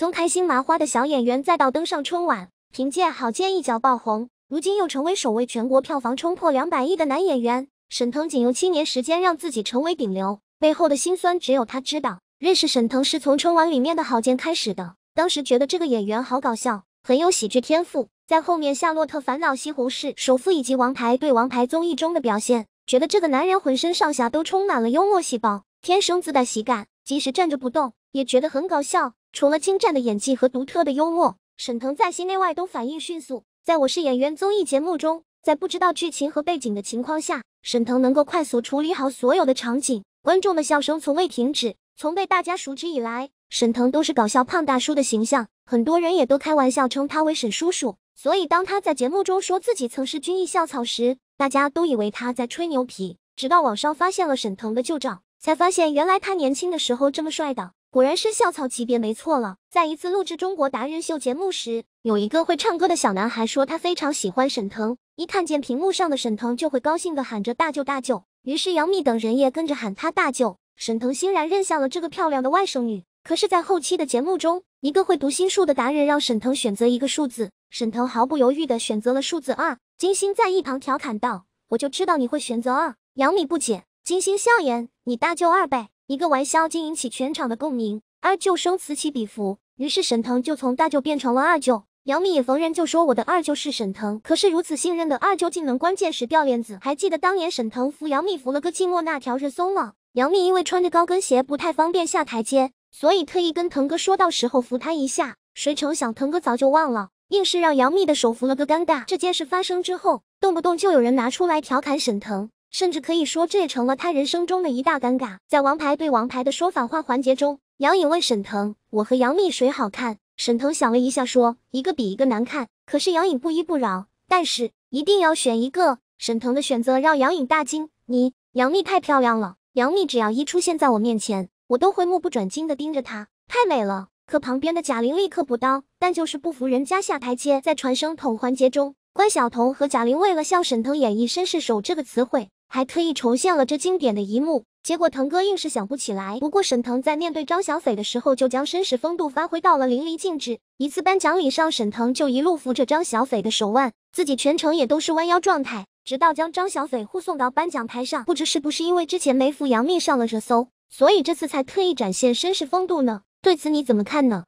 从开心麻花的小演员，再到登上春晚，凭借郝建一角爆红，如今又成为首位全国票房冲破两百亿的男演员。沈腾仅用七年时间让自己成为顶流，背后的辛酸只有他知道。认识沈腾是从春晚里面的郝建开始的，当时觉得这个演员好搞笑，很有喜剧天赋。在后面《夏洛特烦恼》《西红柿首富》以及《王牌对王牌》综艺中的表现，觉得这个男人浑身上下都充满了幽默细胞，天生自带喜感，即使站着不动也觉得很搞笑。除了精湛的演技和独特的幽默，沈腾在戏内外都反应迅速。在《我是演员》综艺节目中，在不知道剧情和背景的情况下，沈腾能够快速处理好所有的场景，观众的笑声从未停止。从被大家熟知以来，沈腾都是搞笑胖大叔的形象，很多人也都开玩笑称他为沈叔叔。所以，当他在节目中说自己曾是军艺校草时，大家都以为他在吹牛皮。直到网上发现了沈腾的旧照，才发现原来他年轻的时候这么帅的。果然是校草级别没错了。在一次录制《中国达人秀》节目时，有一个会唱歌的小男孩说他非常喜欢沈腾，一看见屏幕上的沈腾就会高兴的喊着“大舅大舅”。于是杨幂等人也跟着喊他大舅。沈腾欣然认下了这个漂亮的外甥女。可是，在后期的节目中，一个会读心术的达人让沈腾选择一个数字，沈腾毫不犹豫的选择了数字二。金星在一旁调侃道：“我就知道你会选择二。”杨幂不解，金星笑言：“你大舅二呗。”一个玩笑竟引起全场的共鸣，二舅声此起彼伏。于是沈腾就从大舅变成了二舅，杨幂也逢人就说我的二舅是沈腾。可是如此信任的二舅，竟能关键时掉链子。还记得当年沈腾扶杨幂扶了个寂寞那条热搜吗？杨幂因为穿着高跟鞋不太方便下台阶，所以特意跟腾哥说到时候扶他一下。谁成想腾哥早就忘了，硬是让杨幂的手扶了个尴尬。这件事发生之后，动不动就有人拿出来调侃沈腾。甚至可以说，这也成了他人生中的一大尴尬。在王牌对王牌的说反话环节中，杨颖问沈腾：“我和杨幂谁好看？”沈腾想了一下，说：“一个比一个难看。”可是杨颖不依不饶，但是一定要选一个。沈腾的选择让杨颖大惊：“你杨幂太漂亮了，杨幂只要一出现在我面前，我都会目不转睛的盯着她，太美了。”可旁边的贾玲立刻补刀，但就是不服人家下台阶。在传声筒环节中，关晓彤和贾玲为了向沈腾演绎“绅士手”这个词汇。还特意重现了这经典的一幕，结果腾哥硬是想不起来。不过沈腾在面对张小斐的时候，就将绅士风度发挥到了淋漓尽致。一次颁奖礼上，沈腾就一路扶着张小斐的手腕，自己全程也都是弯腰状态，直到将张小斐护送到颁奖台上。不知是不是因为之前没扶杨幂上了热搜，所以这次才特意展现绅士风度呢？对此你怎么看呢？